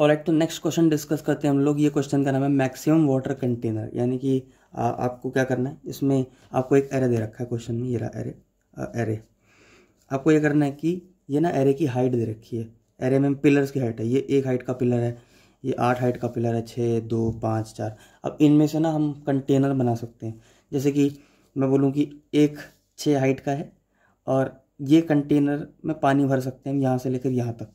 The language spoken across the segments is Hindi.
और एक तो नेक्स्ट क्वेश्चन डिस्कस करते हैं हम लोग ये क्वेश्चन का नाम है मैक्सिमम वाटर कंटेनर यानी कि आ, आपको क्या करना है इसमें आपको एक एरे दे रखा है क्वेश्चन में ये रहा एरे आ, एरे आपको ये करना है कि ये ना एरे की हाइट दे रखी है एरे में पिलर्स की हाइट है ये एक हाइट का पिलर है ये आठ हाइट का पिलर है छः दो पाँच चार अब इनमें से ना हम कंटेनर बना सकते हैं जैसे कि मैं बोलूँ कि एक छः हाइट का है और ये कंटेनर में पानी भर सकते हैं यहाँ से लेकर यहाँ तक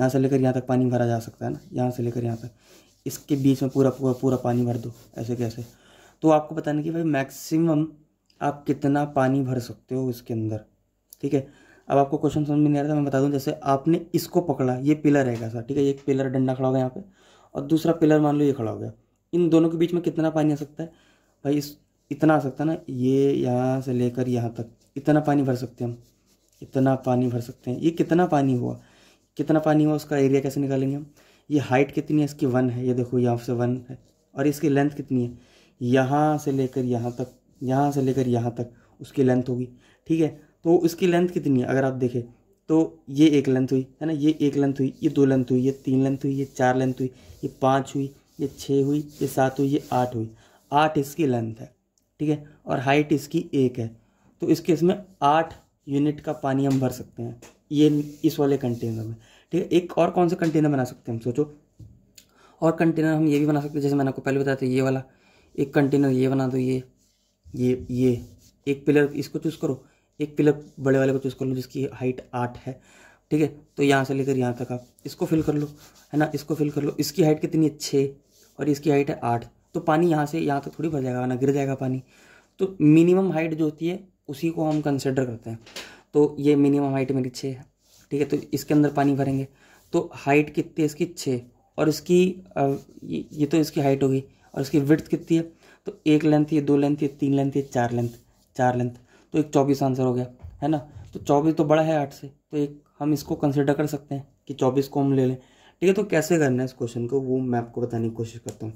यहाँ से लेकर यहाँ तक पानी भरा जा सकता है ना यहाँ से लेकर यहाँ तक इसके बीच में पूरा पूरा पूरा पानी भर दो ऐसे कैसे तो आपको बताने कि भाई मैक्सिमम आप कितना पानी भर सकते हो इसके अंदर ठीक है अब आपको क्वेश्चन समझ में नहीं आ रहा था मैं बता दूं जैसे आपने इसको पकड़ा ये पिलर है कैसा ठीक है एक पिलर डंडा खड़ा होगा यहाँ पे और दूसरा पिलर मान लो ये खड़ा हो गया इन दोनों के बीच में कितना पानी आ सकता है भाई इस इतना आ सकता है ना ये यहाँ से लेकर यहाँ तक इतना पानी भर सकते हैं हम इतना पानी भर सकते हैं ये कितना पानी हुआ कितना पानी हुआ उसका एरिया कैसे निकालेंगे हम ये हाइट कितनी है इसकी वन है ये देखो यहाँ से वन है और इसकी लेंथ कितनी है यहाँ से लेकर यहाँ तक यहाँ से लेकर यहाँ तक उसकी लेंथ होगी ठीक है तो इसकी लेंथ कितनी है अगर आप देखें तो ये एक लेंथ हुई है ना ये एक लेंथ हुई ये दो लेंथ हुई ये तीन लेंथ हुई ये चार लेंथ हुई ये पाँच हुई ये छः हुई ये सात हुई ये आठ हुई आठ इसकी लेंथ है ठीक है और हाइट इसकी एक है तो इसके इसमें आठ यूनिट का पानी हम भर सकते हैं ये इस वाले कंटेनर में ठीक है एक और कौन सा कंटेनर बना सकते हैं हम सोचो और कंटेनर हम ये भी बना सकते हैं जैसे मैंने आपको पहले बताया था ये वाला एक कंटेनर ये बना दो ये ये ये एक पिलर इसको चूज़ करो एक पिलर बड़े वाले को चूज़ कर लो जिसकी हाइट आठ है ठीक है तो यहाँ से लेकर यहाँ तक आप इसको फिल कर लो है ना इसको फिल कर लो इसकी हाइट कितनी है छः और इसकी हाइट है आठ तो पानी यहाँ से यहाँ तक थोड़ी भर जाएगा ना गिर जाएगा पानी तो मिनिमम हाइट जो होती है उसी को हम कंसिडर करते हैं तो ये मिनिमम हाइट मेरी छः है ठीक है तो इसके अंदर पानी भरेंगे तो हाइट कितनी है इसकी छः और इसकी ये, तो इसकी हाइट होगी और इसकी विड्थ कितनी है तो एक लेंथ ये दो लेंथ ये तीन लेंथ ये चार लेंथ चार लेंथ तो एक चौबीस आंसर हो गया है ना तो चौबीस तो बड़ा है आठ से तो एक हम इसको कंसिडर कर सकते हैं कि चौबीस को हम ले लें ठीक है तो कैसे करना है इस क्वेश्चन को वो मैं आपको बताने की कोशिश करता हूँ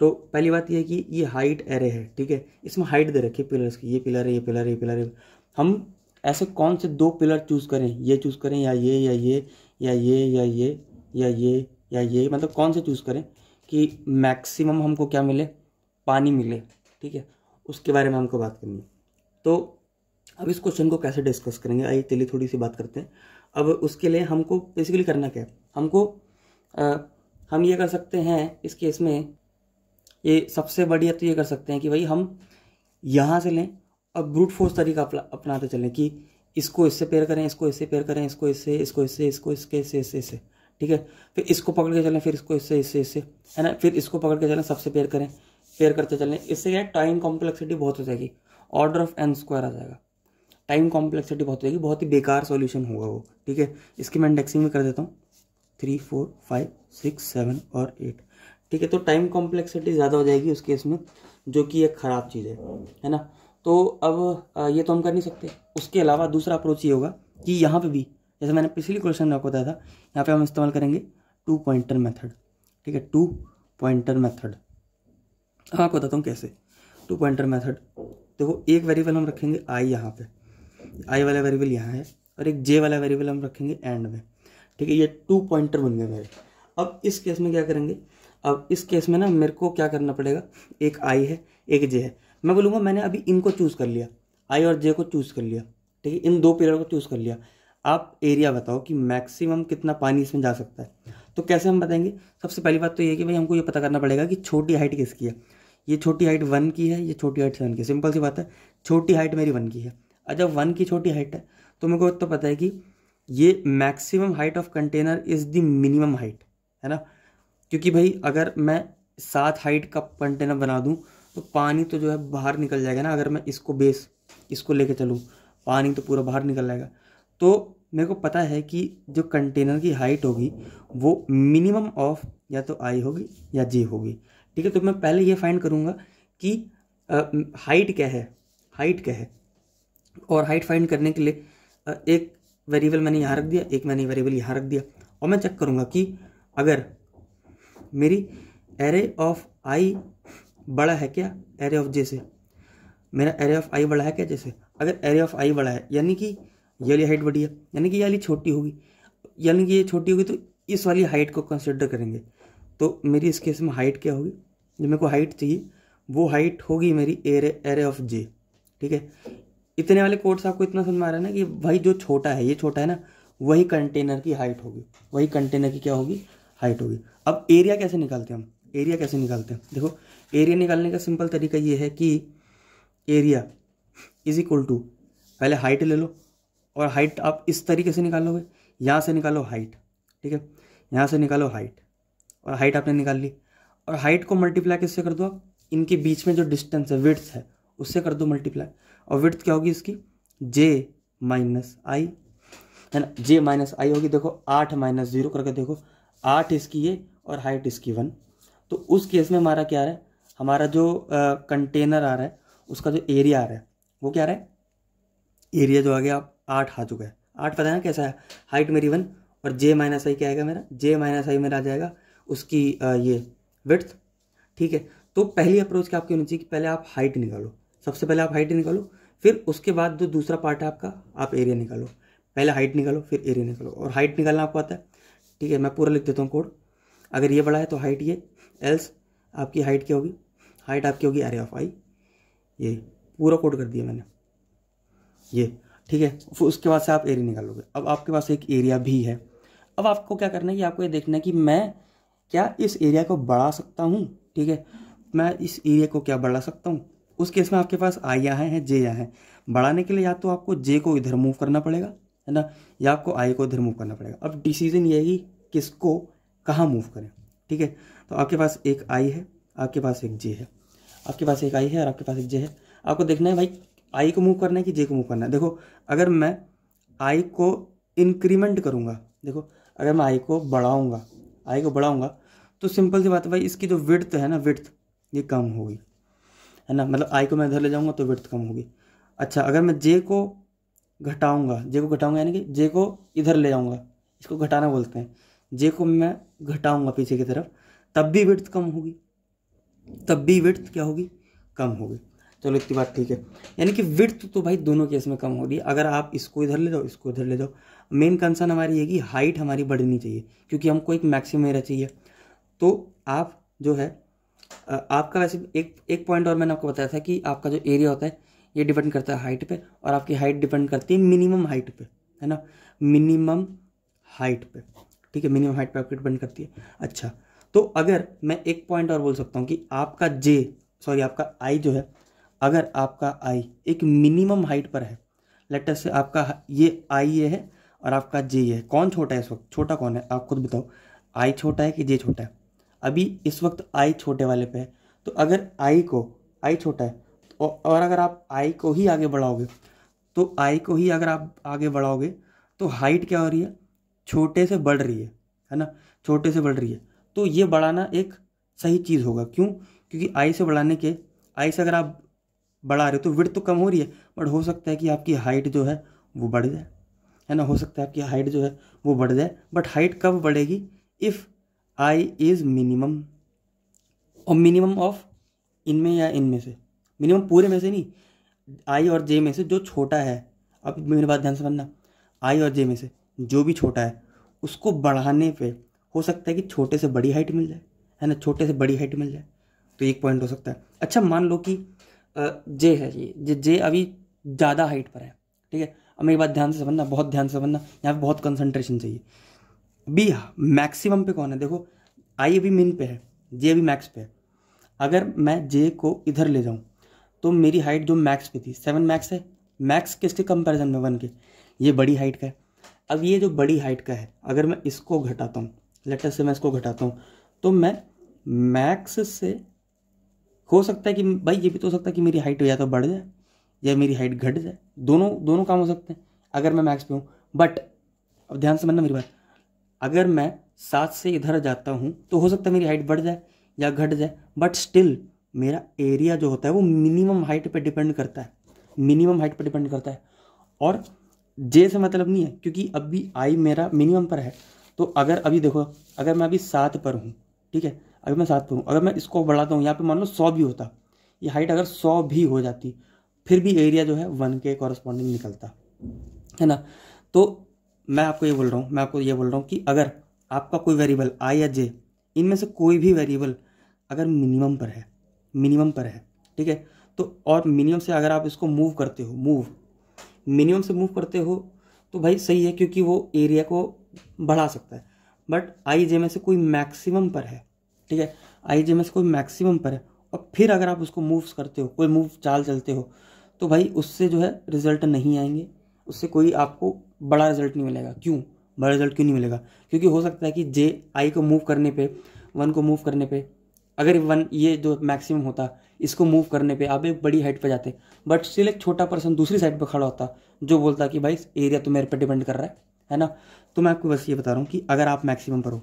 तो पहली बात यह है कि ये हाइट एरे है ठीक है इसमें हाइट दे रखी है पिलर्स की ये पिलर है ये पिलर है ये पिलर है हम ऐसे कौन से दो पिलर चूज़ करें ये चूज़ करें या ये या ये या ये या ये या ये या ये मतलब कौन से चूज़ करें कि मैक्सिमम हमको क्या मिले पानी मिले ठीक है उसके बारे में हमको बात करनी है तो अब इस क्वेश्चन को कैसे डिस्कस करेंगे आइए चलिए थोड़ी सी बात करते हैं अब उसके लिए हमको बेसिकली करना क्या है हमको आ, हम ये कर सकते हैं इस केस में ये सबसे बढ़िया तो ये कर सकते हैं कि भाई हम यहाँ से लें अब ब्रूट फोर्स तरीका अपनाते चलें कि इसको इससे पेयर करें इसको इससे पेयर करें इसको इससे इसको इससे इसको इसके इससे इससे इससे ठीक है फिर इसको पकड़ के चलें फिर इसको इससे इससे इससे है ना फिर इसको पकड़ के चलें सबसे पेयर करें पेयर करते चलें इससे क्या टाइम कॉम्प्लेक्सिटी बहुत हो जाएगी ऑर्डर ऑफ एन स्क्वायर आ जाएगा टाइम कॉम्प्लेक्सिटी बहुत हो जाएगी बहुत ही बेकार सॉल्यूशन होगा वो ठीक है इसकी मैं इंडेक्सिंग में कर देता हूँ three four five six seven और एट ठीक है तो टाइम कॉम्प्लेक्सिटी ज़्यादा हो जाएगी उस केस में जो कि एक ख़राब चीज़ है है ना तो अब ये तो हम कर नहीं सकते उसके अलावा दूसरा अप्रोच ये होगा कि यहाँ पे भी जैसे मैंने पिछली क्वेश्चन में आपको बताया था यहाँ पे हम इस्तेमाल करेंगे टू पॉइंटर मेथड ठीक है टू पॉइंटर मेथड हाँ आपको बताता हूँ कैसे टू पॉइंटर मेथड देखो एक वेरिएबल हम रखेंगे आई यहाँ पे आई वाला वेरिएबल यहाँ है और एक जे वाला वेरिएबल हम रखेंगे एंड में ठीक है ये टू पॉइंटर बन गए मेरे अब इस केस में क्या करेंगे अब इस केस में ना मेरे को क्या करना पड़ेगा एक आई है एक जे है मैं बोलूँगा मैंने अभी इनको चूज़ कर लिया आई और जे को चूज़ कर लिया ठीक है इन दो पिलर को चूज़ कर लिया आप एरिया बताओ कि मैक्सिमम कितना पानी इसमें जा सकता है तो कैसे हम बताएंगे सबसे पहली बात तो ये कि भाई हमको ये पता करना पड़ेगा कि छोटी हाइट किसकी है ये छोटी हाइट वन की है ये छोटी हाइट सेवन की सिंपल सी बात है छोटी हाइट मेरी वन की है अच्छा जब वन की छोटी हाइट है तो मेरे को तो पता है कि ये maximum height of container is the minimum height है ना क्योंकि भाई अगर मैं सात हाइट का कंटेनर बना दूँ तो पानी तो जो है बाहर निकल जाएगा ना अगर मैं इसको बेस इसको लेके चलूँ पानी तो पूरा बाहर निकल जाएगा तो मेरे को पता है कि जो कंटेनर की हाइट होगी वो मिनिमम ऑफ या तो आई होगी या जे होगी ठीक है तो मैं पहले ये फाइंड करूँगा कि हाइट क्या है हाइट क्या है और हाइट फाइंड करने के लिए आ, एक वेरिएबल मैंने यहाँ रख दिया एक मैंने वेरिएबल यहाँ रख दिया और मैं चेक करूँगा कि अगर मेरी एरे ऑफ आई बड़ा है क्या एरे ऑफ जे से मेरा एरे ऑफ आई बड़ा है क्या जैसे अगर एरे ऑफ आई बड़ा है यानी कि ये वाली हाइट बड़ी है यानी कि ये वाली छोटी होगी यानी कि ये छोटी होगी तो इस वाली हाइट को कंसिडर करेंगे तो मेरी इस केस में हाइट क्या होगी जो मेरे को हाइट चाहिए वो हाइट होगी मेरी एरे एरे ऑफ जे ठीक है इतने वाले कोर्ट्स आपको इतना समझ में आ रहा है ना कि भाई जो छोटा है ये छोटा है ना वही कंटेनर की हाइट होगी वही कंटेनर की क्या होगी हाइट होगी अब एरिया कैसे निकालते हैं हम एरिया कैसे निकालते हैं देखो एरिया निकालने का सिंपल तरीका ये है कि एरिया इज इक्वल टू पहले हाइट ले लो और हाइट आप इस तरीके से निकालोगे यहाँ से निकालो हाइट ठीक है यहाँ से निकालो हाइट और हाइट आपने निकाल ली और हाइट को मल्टीप्लाई किससे कर दो आप इनके बीच में जो डिस्टेंस है विड्थ है उससे कर दो मल्टीप्लाई और विड्थ क्या होगी इसकी जे माइनस आई है ना जे माइनस आई होगी देखो आठ माइनस जीरो करके देखो आठ इसकी ये और हाइट इसकी वन तो उस केस में हमारा क्या है हमारा जो कंटेनर आ रहा है उसका जो एरिया आ रहा है वो क्या आ रहा है एरिया जो आ गया आप आठ आ चुका है आठ पता है ना कैसा है हाइट मेरी वन और जे माइनस आई क्या आएगा मेरा जे माइनस आई मेरा आ जाएगा उसकी ये विथ ठीक है तो पहली अप्रोच क्या आपकी होनी चाहिए कि पहले आप हाइट निकालो सबसे पहले आप हाइट निकालो फिर उसके बाद जो दूसरा पार्ट है आपका आप एरिया निकालो पहले हाइट निकालो फिर एरिया निकालो और हाइट निकालना आपको आता है ठीक है मैं पूरा लिख देता हूँ कोड अगर ये बड़ा है तो हाइट ये एल्स आपकी हाइट क्या होगी हाइट आपकी होगी एरे ऑफ आई ये पूरा कोड कर दिया मैंने ये ठीक है फिर उसके बाद से आप एरिया निकालोगे अब आपके पास एक एरिया भी है अब आपको क्या करना है कि आपको ये देखना है कि मैं क्या इस एरिया को बढ़ा सकता हूँ ठीक है मैं इस एरिया को क्या बढ़ा सकता हूँ उस केस में आपके पास आई यहाँ हैं जे यहाँ हैं बढ़ाने के लिए या तो आपको जे को इधर मूव करना पड़ेगा है ना या आपको आई को इधर मूव करना पड़ेगा अब डिसीजन ये है कि किसको कहाँ मूव करें ठीक है तो आपके पास एक आई है आपके पास एक जे है आपके पास एक आई है और आपके पास एक जे है आपको देखना है भाई आई को मूव करना है कि जे को मूव करना है देखो अगर मैं आई को इंक्रीमेंट करूँगा देखो अगर मैं आई को बढ़ाऊँगा आई को बढ़ाऊँगा तो सिंपल सी बात है भाई इसकी जो विड्थ है ना विड्थ ये कम होगी है ना मतलब आई को मैं इधर ले जाऊँगा तो विड्थ कम होगी अच्छा अगर मैं जे को घटाऊँगा जे को घटाऊँगा यानी कि जे को इधर ले जाऊँगा इसको घटाना बोलते हैं जे को मैं घटाऊँगा पीछे की तरफ तब भी विड्थ कम होगी तब भी विर्थ क्या होगी कम होगी चलो इतनी बात ठीक है यानी कि विर्थ तो भाई दोनों केस में कम हो रही है अगर आप इसको इधर ले जाओ इसको इधर ले जाओ मेन कंसर्न हमारी ये कि हाइट हमारी बढ़नी चाहिए क्योंकि हमको एक मैक्सिमम एरिया चाहिए तो आप जो है आपका वैसे एक एक पॉइंट और मैंने आपको बताया था कि आपका जो एरिया होता है ये डिपेंड करता है हाइट पे और आपकी हाइट डिपेंड करती है मिनिमम हाइट पे है ना मिनिमम हाइट पे ठीक है मिनिमम हाइट पे आपकी डिपेंड करती है अच्छा तो अगर मैं एक पॉइंट और बोल सकता हूँ कि आपका जे सॉरी आपका आई जो है अगर आपका आई एक मिनिमम हाइट पर है लेटर से आपका ये आई ये है और आपका जे ये है कौन छोटा है इस वक्त छोटा कौन है आप खुद बताओ आई छोटा है कि जे छोटा है अभी इस वक्त आई छोटे वाले पे है तो अगर आई को आई छोटा है और अगर आप आई को ही आगे बढ़ाओगे तो आई को ही अगर आप आगे बढ़ाओगे तो हाइट क्या हो रही है छोटे से बढ़ रही है है ना छोटे से बढ़ रही है तो ये बढ़ाना एक सही चीज़ होगा क्यों क्योंकि आई से बढ़ाने के आई से अगर आप बढ़ा रहे हो तो विड़ तो कम हो रही है बट हो सकता है कि आपकी हाइट जो है वो बढ़ जाए है ना हो सकता है आपकी हाइट जो है वो बढ़ जाए बट हाइट कब बढ़ेगी इफ़ आई इज़ मिनिमम और मिनिमम ऑफ इनमें या इनमें से मिनिमम पूरे में से नहीं आई और जे में से जो छोटा है अब मेरी बात ध्यान से बनना आई और जे में से जो भी छोटा है उसको बढ़ाने पर हो सकता है कि छोटे से बड़ी हाइट मिल जाए है ना छोटे से बड़ी हाइट मिल जाए तो एक पॉइंट हो सकता है अच्छा मान लो कि जे है ये जे जे अभी ज़्यादा हाइट पर है ठीक है अब मेरी बात ध्यान से समझना बहुत ध्यान से समझना यहाँ पे बहुत कंसंट्रेशन चाहिए बी मैक्सिमम पे कौन है देखो आई अभी मिन पे है जे अभी मैक्स पे है अगर मैं जे को इधर ले जाऊँ तो मेरी हाइट जो मैक्स पे थी सेवन मैक्स है मैक्स किसके कंपैरिजन में वन के ये बड़ी हाइट का है अब ये जो बड़ी हाइट का है अगर मैं इसको घटाता हूँ लेटर से मैं इसको घटाता हूँ तो मैं मैक्स से हो सकता है कि भाई ये भी तो हो सकता है कि मेरी हाइट या तो बढ़ जाए या मेरी हाइट घट जाए दोनों दोनों काम हो सकते हैं अगर मैं मैक्स पे हूँ बट अब ध्यान से मानना मेरी बात अगर मैं सात से इधर जाता हूँ तो हो सकता है मेरी हाइट बढ़ जाए या घट जाए बट स्टिल मेरा एरिया जो होता है वो मिनिमम हाइट पर डिपेंड करता है मिनिमम हाइट पर डिपेंड करता है और जे से मतलब नहीं है क्योंकि अभी आई मेरा मिनिमम पर है तो अगर अभी देखो अगर मैं अभी सात पर हूँ ठीक है अगर मैं सात पर हूँ अगर मैं इसको बढ़ाता हूँ यहाँ पे मान लो सौ भी होता ये हाइट अगर सौ भी हो जाती फिर भी एरिया जो है वन के कॉरस्पॉन्डिंग निकलता है ना तो मैं आपको ये बोल रहा हूँ मैं आपको ये बोल रहा हूँ कि अगर आपका कोई वेरिएबल आई या जे इनमें से कोई भी वेरिएबल अगर मिनिमम पर है मिनिमम पर है ठीक है तो और मिनिमम से अगर आप इसको मूव करते हो मूव मिनिमम से मूव करते हो तो भाई सही है क्योंकि वो एरिया को बढ़ा सकता है बट आई जे में से कोई मैक्सिमम पर है ठीक है आई जे में से कोई मैक्सिमम पर है और फिर अगर आप उसको मूव्स करते हो कोई मूव चाल चलते हो तो भाई उससे जो है रिजल्ट नहीं आएंगे उससे कोई आपको बड़ा रिजल्ट नहीं मिलेगा क्यों बड़ा रिजल्ट क्यों नहीं मिलेगा क्योंकि हो सकता है कि जे आई को मूव करने पे वन को मूव करने पे अगर वन ये जो मैक्सिमम होता इसको मूव करने पे आप एक बड़ी हाइट पे जाते बट स्टिल एक छोटा पर्सन दूसरी साइड पे खड़ा होता जो बोलता कि भाई एरिया तो मेरे पे डिपेंड कर रहा है है ना तो मैं आपको बस ये बता रहा हूँ कि अगर आप मैक्सिमम पर हो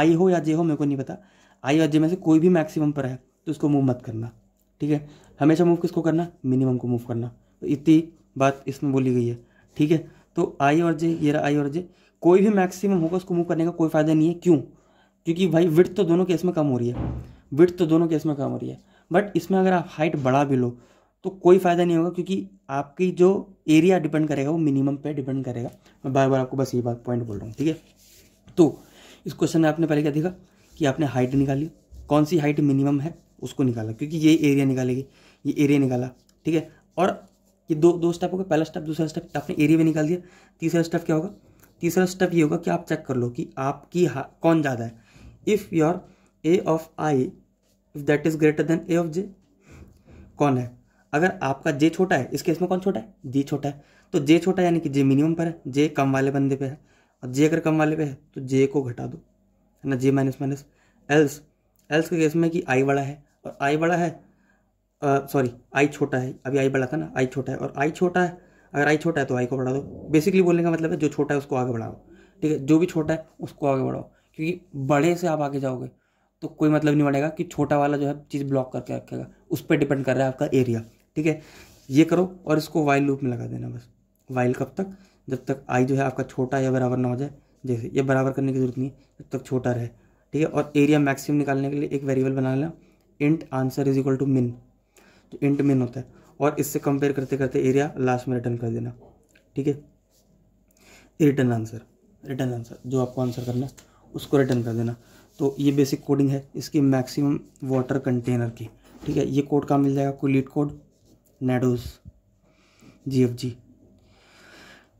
आई हो या जे हो मेरे को नहीं पता आई या जे में से कोई भी मैक्सिमम पर है तो उसको मूव मत करना ठीक है हमेशा मूव किसको करना मिनिमम को मूव करना तो इतनी बात इसमें बोली गई है ठीक है तो आई और जे ये आई और जे कोई भी मैक्सिमम होगा उसको मूव करने का कोई फ़ायदा नहीं है क्यों क्योंकि भाई विथ तो दोनों केस में कम हो रही है विथ तो दोनों केस में कम हो रही है बट इसमें अगर आप हाइट बढ़ा भी लो तो कोई फ़ायदा नहीं होगा क्योंकि आपकी जो एरिया डिपेंड करेगा वो मिनिमम पे डिपेंड करेगा मैं बार बार आपको बस ये बात पॉइंट बोल रहा हूँ ठीक है तो इस क्वेश्चन में आपने पहले क्या देखा कि आपने हाइट निकाली कौन सी हाइट मिनिमम है उसको निकाला क्योंकि ये एरिया निकालेगी ये एरिया निकाला ठीक है और ये दो दो स्टेप होगा पहला स्टेप दूसरा स्टेप आपने एरिया भी निकाल दिया तीसरा स्टेप क्या होगा तीसरा स्टेप ये होगा कि आप चेक कर लो कि आपकी कौन ज़्यादा है if your A of I if that is greater than A of J कौन है अगर आपका जे छोटा है इस केस में कौन छोटा है जी छोटा है तो जे छोटा यानी कि जे मिनिमम पर है जे कम वाले बंदे पे है और जे अगर कम वाले पे है तो जे को घटा दो है ना J minus minus else else के केस में कि आई बड़ा है और आई बड़ा है सॉरी आई छोटा है अभी आई बड़ा था ना आई छोटा है और आई छोटा है अगर आई छोटा है तो आई को बढ़ा दो बेसिकली बोलने का मतलब है जो छोटा है उसको आगे बढ़ाओ ठीक है जो भी छोटा है उसको आगे बढ़ाओ क्योंकि बड़े से आप आगे जाओगे तो कोई मतलब नहीं बनेगा कि छोटा वाला जो है चीज़ ब्लॉक करके रखेगा उस पर डिपेंड कर रहा है आपका एरिया ठीक है ये करो और इसको वाइल लूप में लगा देना बस वाइल कब तक जब तक आई जो है आपका छोटा या बराबर ना हो जाए जैसे ये बराबर करने की जरूरत नहीं है जब तक छोटा रहे ठीक है और एरिया मैक्सिमम निकालने के लिए एक वेरिएबल बना लेना int answer is equal to min तो इंट मिन होता है और इससे कंपेयर करते करते एरिया लास्ट में रिटर्न कर देना ठीक है रिटर्न आंसर रिटर्न आंसर जो आपको आंसर करना है उसको रिटर्न कर देना तो ये बेसिक कोडिंग है इसकी मैक्सिमम वाटर कंटेनर की ठीक है ये कोड कहाँ मिल जाएगा आपको लीड कोड नेडोज जी एफ जी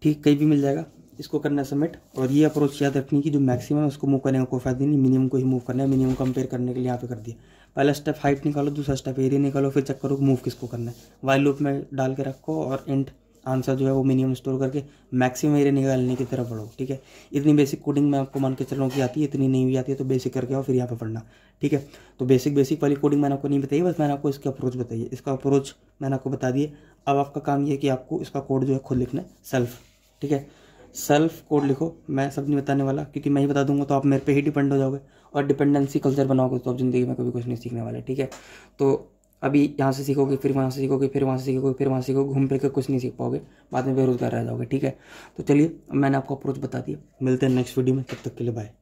ठीक कहीं भी मिल जाएगा इसको करना है सबमिट और ये अप्रोच याद रखनी कि जो मैक्सिमम है उसको मूव करने का कोई फायदा नहीं मिनिमम को ही मूव करना है मिनिमम कंपेयर करने के लिए यहाँ पे कर दिया पहला स्टेप हाइट निकालो दूसरा स्टेप एरिया निकालो फिर चेक करो मूव किसको करना है वाइल लूप में डाल के रखो और एंड आंसर जो है वो मिनिमम स्टोर करके मैक्सिमम एरिया निकालने की तरफ पढ़ो ठीक है इतनी बेसिक कोडिंग मैं आपको मान के चलूँ कि आती है इतनी नहीं भी आती है तो बेसिक करके आओ फिर यहाँ पर पढ़ना ठीक है तो बेसिक बेसिक वाली कोडिंग मैंने आपको नहीं बताई बस मैंने आपको इसका अप्रोच बताइए इसका अप्रोच मैंने आपको बता दिए अब आपका काम यह कि आपको इसका कोड जो है खुद लिखना है सेल्फ ठीक है सेल्फ कोड लिखो मैं सब नहीं बताने वाला क्योंकि मैं ही बता दूंगा तो आप मेरे पे ही डिपेंड हो जाओगे और डिपेंडेंसी कल्चर बनाओगे तो आप ज़िंदगी में कभी कुछ नहीं सीखने वाले ठीक है तो अभी यहाँ से सीखोगे फिर वहाँ से सीखोगे फिर वहाँ से सीखोगे फिर वहाँ से सीखोगे घूम फिर के कुछ नहीं सीख पाओगे बाद में बेरोजगार रह जाओगे ठीक है तो चलिए मैंने आपको अप्रोच बता दिया मिलते हैं नेक्स्ट वीडियो में तब तक के लिए बाय